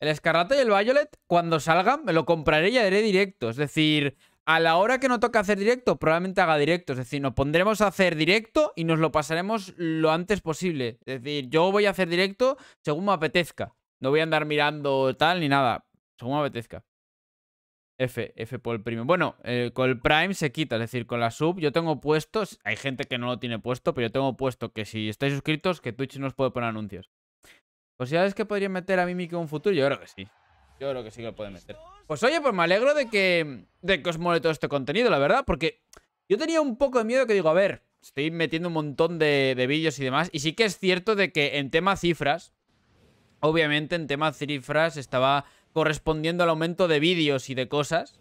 El escarrato y el Violet, cuando salgan, me lo compraré y haré directo. Es decir, a la hora que no toque hacer directo, probablemente haga directo. Es decir, nos pondremos a hacer directo y nos lo pasaremos lo antes posible. Es decir, yo voy a hacer directo según me apetezca. No voy a andar mirando tal ni nada. Según me apetezca. F, F por el Prime. Bueno, eh, con el Prime se quita, es decir, con la sub yo tengo puestos, hay gente que no lo tiene puesto, pero yo tengo puesto que si estáis suscritos, que Twitch no os puede poner anuncios. ¿Posibilidades que podría meter a mí en un futuro? Yo creo que sí. Yo creo que sí que lo pueden meter. Pues oye, pues me alegro de que, de que os mole todo este contenido, la verdad, porque yo tenía un poco de miedo que digo, a ver, estoy metiendo un montón de, vídeos y demás, y sí que es cierto de que en tema cifras, obviamente en tema cifras estaba correspondiendo al aumento de vídeos y de cosas,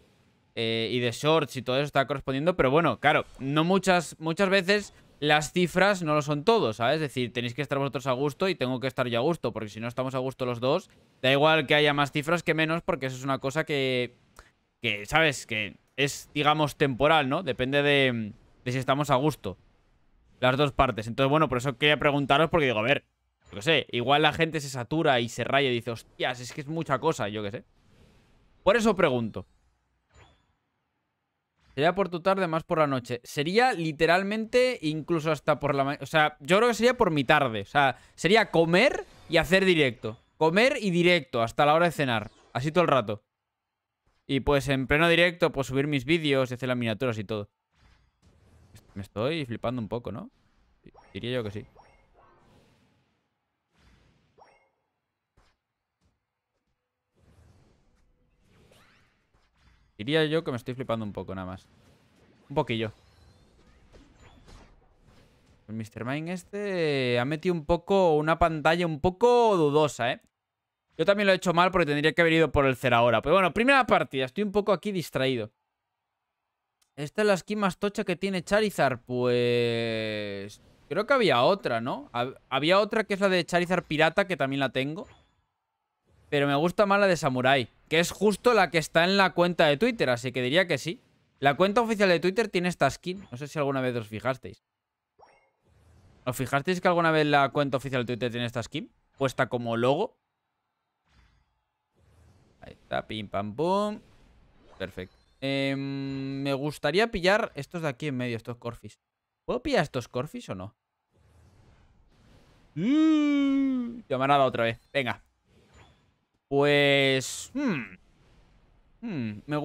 eh, y de shorts y todo eso estaba correspondiendo, pero bueno, claro, no muchas, muchas veces las cifras no lo son todos, ¿sabes? Es decir, tenéis que estar vosotros a gusto y tengo que estar yo a gusto, porque si no estamos a gusto los dos, da igual que haya más cifras que menos, porque eso es una cosa que, que ¿sabes? Que es, digamos, temporal, ¿no? Depende de, de si estamos a gusto. Las dos partes. Entonces, bueno, por eso quería preguntaros, porque digo, a ver, yo qué sé, igual la gente se satura y se raya y dice, hostias, es que es mucha cosa, yo qué sé. Por eso pregunto. Sería por tu tarde, más por la noche. Sería literalmente incluso hasta por la mañana. O sea, yo creo que sería por mi tarde. O sea, sería comer y hacer directo. Comer y directo hasta la hora de cenar. Así todo el rato. Y pues en pleno directo, pues subir mis vídeos, hacer las miniaturas y todo. Me estoy flipando un poco, ¿no? Diría yo que sí. Diría yo que me estoy flipando un poco nada más. Un poquillo. El Mr. Mine este eh, ha metido un poco, una pantalla un poco dudosa, ¿eh? Yo también lo he hecho mal porque tendría que haber ido por el cera ahora. Pero bueno, primera partida. Estoy un poco aquí distraído. ¿Esta es la skin más tocha que tiene Charizard? Pues... Creo que había otra, ¿no? Había otra que es la de Charizard Pirata, que también la tengo. Pero me gusta más la de Samurai. Que es justo la que está en la cuenta de Twitter, así que diría que sí. La cuenta oficial de Twitter tiene esta skin. No sé si alguna vez os fijasteis. ¿Os fijasteis que alguna vez la cuenta oficial de Twitter tiene esta skin? Puesta como logo. Ahí está, pim, pam, pum. Perfecto. Em, me gustaría pillar estos de aquí en medio, estos corfis. ¿Puedo pillar estos corfis o no? Mm, dado otra vez. Venga. Pues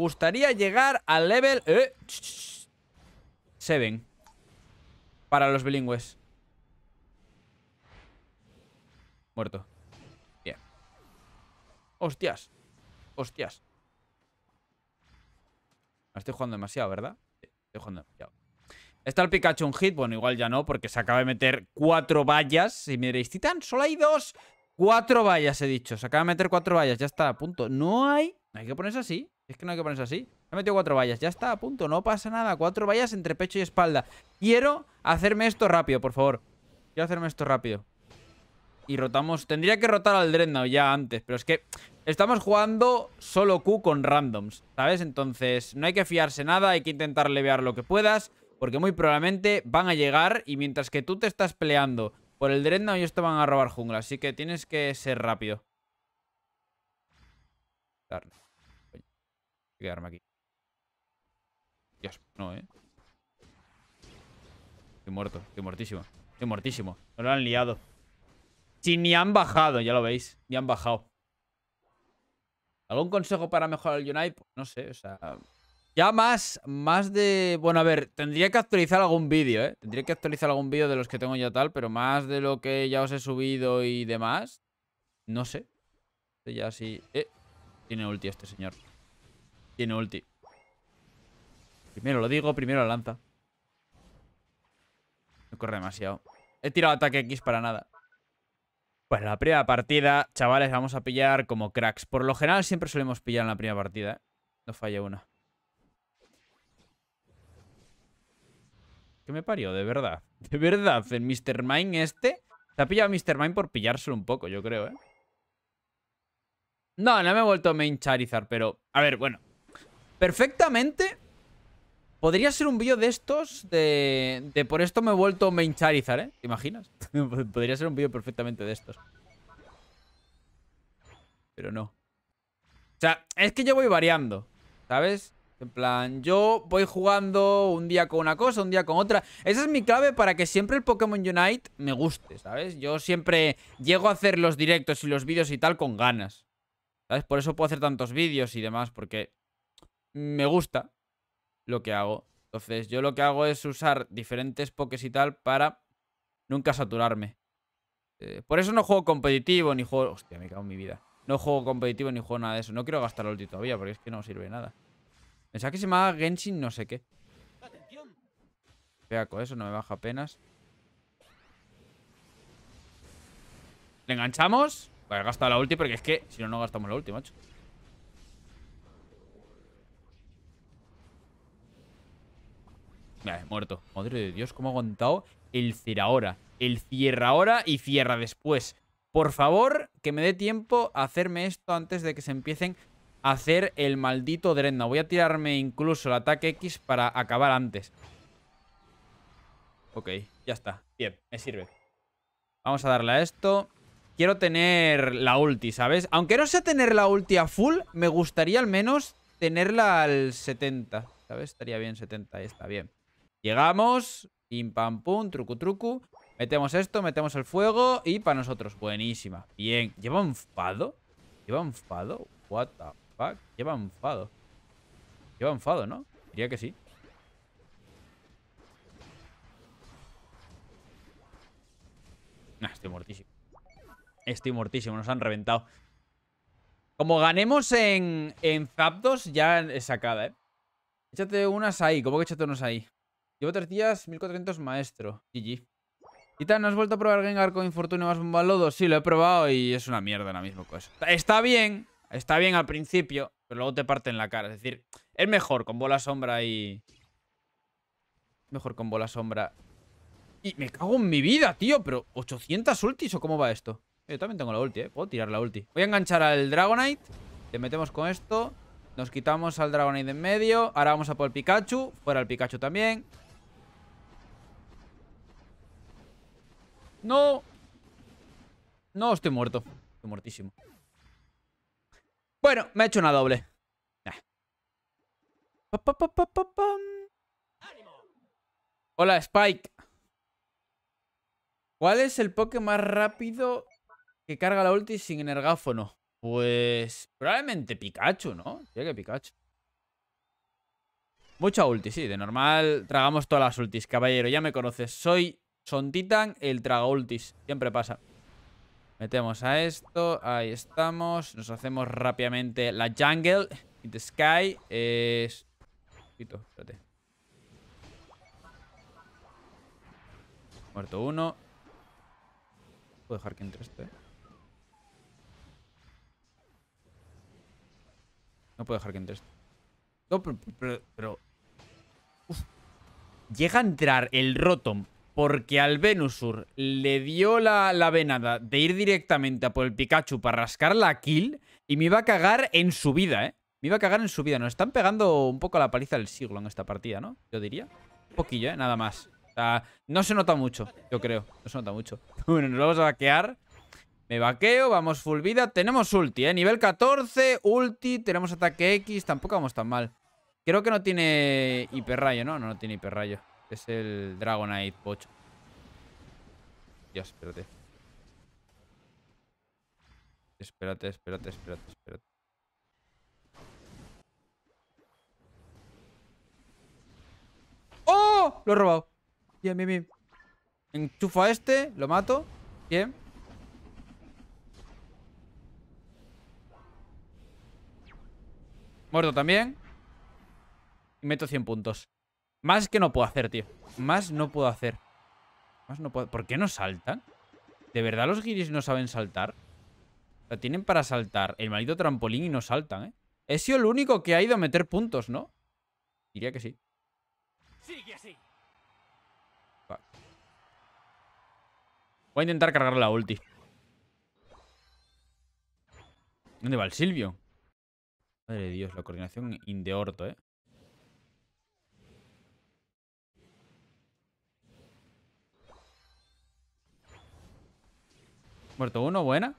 gustaría llegar al level... 7 eh, Para los bilingües Muerto Bien Hostias Hostias estoy jugando demasiado, ¿verdad? estoy jugando demasiado ¿Está el Pikachu un hit? Bueno, igual ya no, porque se acaba de meter cuatro vallas. Y me diréis, Titán, solo hay dos. Cuatro vallas, he dicho. Se acaba de meter cuatro vallas, ya está, punto. No hay... Hay que ponerse así. Es que no hay que ponerse así. He metido cuatro vallas. Ya está, a punto. No pasa nada. Cuatro vallas entre pecho y espalda. Quiero hacerme esto rápido, por favor. Quiero hacerme esto rápido. Y rotamos... Tendría que rotar al Dreadnought ya antes. Pero es que estamos jugando solo Q con randoms, ¿sabes? Entonces no hay que fiarse nada. Hay que intentar levear lo que puedas. Porque muy probablemente van a llegar. Y mientras que tú te estás peleando por el Dreadnought, ellos te van a robar jungla. Así que tienes que ser rápido quedarme aquí. Dios, no, ¿eh? Estoy muerto, estoy muertísimo. Estoy muertísimo. No lo han liado. Si ni han bajado, ya lo veis. Ni han bajado. ¿Algún consejo para mejorar el Unite? No sé, o sea... Ya más, más de... Bueno, a ver, tendría que actualizar algún vídeo, ¿eh? Tendría que actualizar algún vídeo de los que tengo ya tal, pero más de lo que ya os he subido y demás. No sé. Ya sí... Eh, tiene ulti este señor. Tiene ulti. Primero lo digo, primero la lanza. No corre demasiado. He tirado ataque X para nada. Pues la primera partida, chavales, vamos a pillar como cracks. Por lo general siempre solemos pillar en la primera partida, ¿eh? No falla una. ¿Qué me parió? De verdad. De verdad, el Mr. Mine este... Se ha pillado Mr. Mine por pillárselo un poco, yo creo, ¿eh? No, no me he vuelto main Charizard, pero... A ver, bueno perfectamente podría ser un vídeo de estos de, de por esto me he vuelto main ¿eh? ¿Te imaginas? podría ser un vídeo perfectamente de estos. Pero no. O sea, es que yo voy variando, ¿sabes? En plan, yo voy jugando un día con una cosa, un día con otra. Esa es mi clave para que siempre el Pokémon Unite me guste, ¿sabes? Yo siempre llego a hacer los directos y los vídeos y tal con ganas. ¿Sabes? Por eso puedo hacer tantos vídeos y demás, porque me gusta lo que hago. Entonces yo lo que hago es usar diferentes pokés y tal para nunca saturarme. Eh, por eso no juego competitivo ni juego... Hostia, me cago en mi vida. No juego competitivo ni juego nada de eso. No quiero gastar ulti todavía porque es que no sirve nada. Pensaba que se haga Genshin no sé qué. con eso no me baja apenas. ¿Le enganchamos? Vale, pues he gastado la ulti porque es que si no, no gastamos la ulti, macho. Vale, muerto. Madre de Dios, cómo ha aguantado el ahora. El cierra ahora y cierra después. Por favor, que me dé tiempo a hacerme esto antes de que se empiecen a hacer el maldito drenna. Voy a tirarme incluso el ataque X para acabar antes. Ok, ya está. Bien, me sirve. Vamos a darle a esto. Quiero tener la ulti, ¿sabes? Aunque no sea tener la ulti a full, me gustaría al menos tenerla al 70, ¿sabes? Estaría bien 70, ahí está, bien. Llegamos, pim pam pum, trucu trucu. Metemos esto, metemos el fuego y para nosotros. Buenísima. Bien. ¿Lleva enfado? ¿Lleva enfado? What the fuck? Lleva enfado. Lleva enfado, ¿no? Diría que sí. Nah, estoy mortísimo. Estoy mortísimo, nos han reventado. Como ganemos en, en Zapdos, ya es sacada, ¿eh? Échate unas ahí, ¿cómo que échate unas ahí? Llevo tres días, 1400 maestro. GG. tal ¿no has vuelto a probar Gengar con Infortunio más Bomba Lodo? Sí, lo he probado y es una mierda la misma cosa. Está bien, está bien al principio, pero luego te parte en la cara. Es decir, es mejor con bola sombra y... Mejor con bola sombra. Y me cago en mi vida, tío, pero 800 ultis o cómo va esto? Yo también tengo la ulti, ¿eh? Puedo tirar la ulti. Voy a enganchar al Dragonite. Te metemos con esto. Nos quitamos al Dragonite en medio. Ahora vamos a por el Pikachu. Fuera el Pikachu también. No. No, estoy muerto. Estoy muertísimo. Bueno, me he hecho una doble. Hola, Spike. ¿Cuál es el poke más rápido que carga la ulti sin energáfono? Pues probablemente Pikachu, ¿no? Tiene que Pikachu. Mucha ulti, sí. De normal tragamos todas las ultis, caballero. Ya me conoces. Soy son Titan, el tragaultis. Siempre pasa. Metemos a esto. Ahí estamos. Nos hacemos rápidamente la jungle. Y the sky es... espérate. Muerto uno. Puedo dejar que entre este. No puedo dejar que entre este. No, pero... pero, pero... Llega a entrar el Rotom porque al Venusur le dio la, venada de ir directamente a por el Pikachu para rascar la kill y me iba a cagar en su vida, ¿eh? Me iba a cagar en su vida. Nos están pegando un poco la paliza del siglo en esta partida, ¿no? Yo diría. Un poquillo, ¿eh? Nada más. O sea, no se nota mucho, yo creo. No se nota mucho. Bueno, nos vamos a vaquear. Me vaqueo, vamos full vida. Tenemos ulti, ¿eh? Nivel 14, ulti, tenemos ataque X. Tampoco vamos tan mal. Creo que no tiene hiperrayo, ¿no? No, no tiene hiperrayo. Es el Dragonite pocho. Dios, espérate. Espérate, espérate, espérate, espérate. ¡Oh! Lo he robado. Bien, bien, bien. Enchufo a este, lo mato. Bien. Muerto también. Y meto 100 puntos. Más que no puedo hacer, tío. Más no puedo hacer. Más no puedo... ¿Por qué no saltan? ¿De verdad los guiris no saben saltar? O sea, tienen para saltar el maldito trampolín y no saltan, ¿eh? He sido el único que ha ido a meter puntos, ¿no? Diría que sí. Sigue así. Voy a intentar cargar la ulti. ¿Dónde va el Silvio? Madre de Dios, la coordinación indehorto, ¿eh? Muerto uno, buena.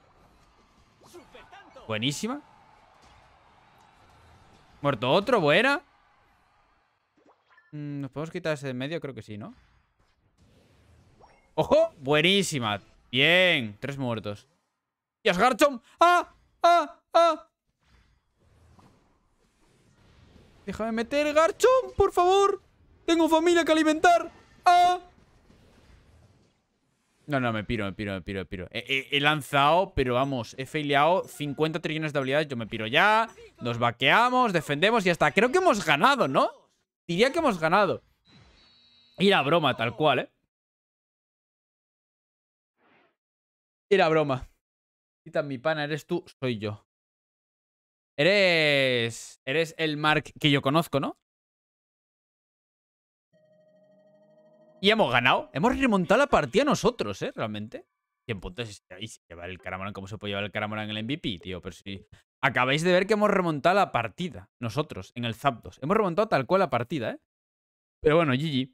Buenísima. Muerto otro, buena. Mm, ¿Nos podemos quitar ese de medio? Creo que sí, ¿no? ¡Ojo! Buenísima. Bien. Tres muertos. ¡Dios, Garchomp! ¡Ah! ¡Ah! ¡Ah! Déjame meter, Garchomp, por favor. Tengo familia que alimentar. ¡Ah! No, no, me piro, me piro, me piro, me piro. He, lanzado, pero vamos, he fallado 50 trillones de habilidades. Yo me piro ya, nos vaqueamos, defendemos y hasta creo que hemos ganado, ¿no? Diría que hemos ganado. Y la broma, tal cual, ¿eh? Y la broma. Titan, mi pana, eres tú, soy yo. Eres... Eres el Mark que yo conozco, ¿no? Y hemos ganado. Hemos remontado la partida nosotros, ¿eh? Realmente. 100 puntos. Y se lleva el Caramoran. ¿Cómo se puede llevar el Caramoran en el MVP, tío? Pero si... Acabáis de ver que hemos remontado la partida. Nosotros, en el Zapdos. Hemos remontado tal cual la partida, ¿eh? Pero bueno, GG.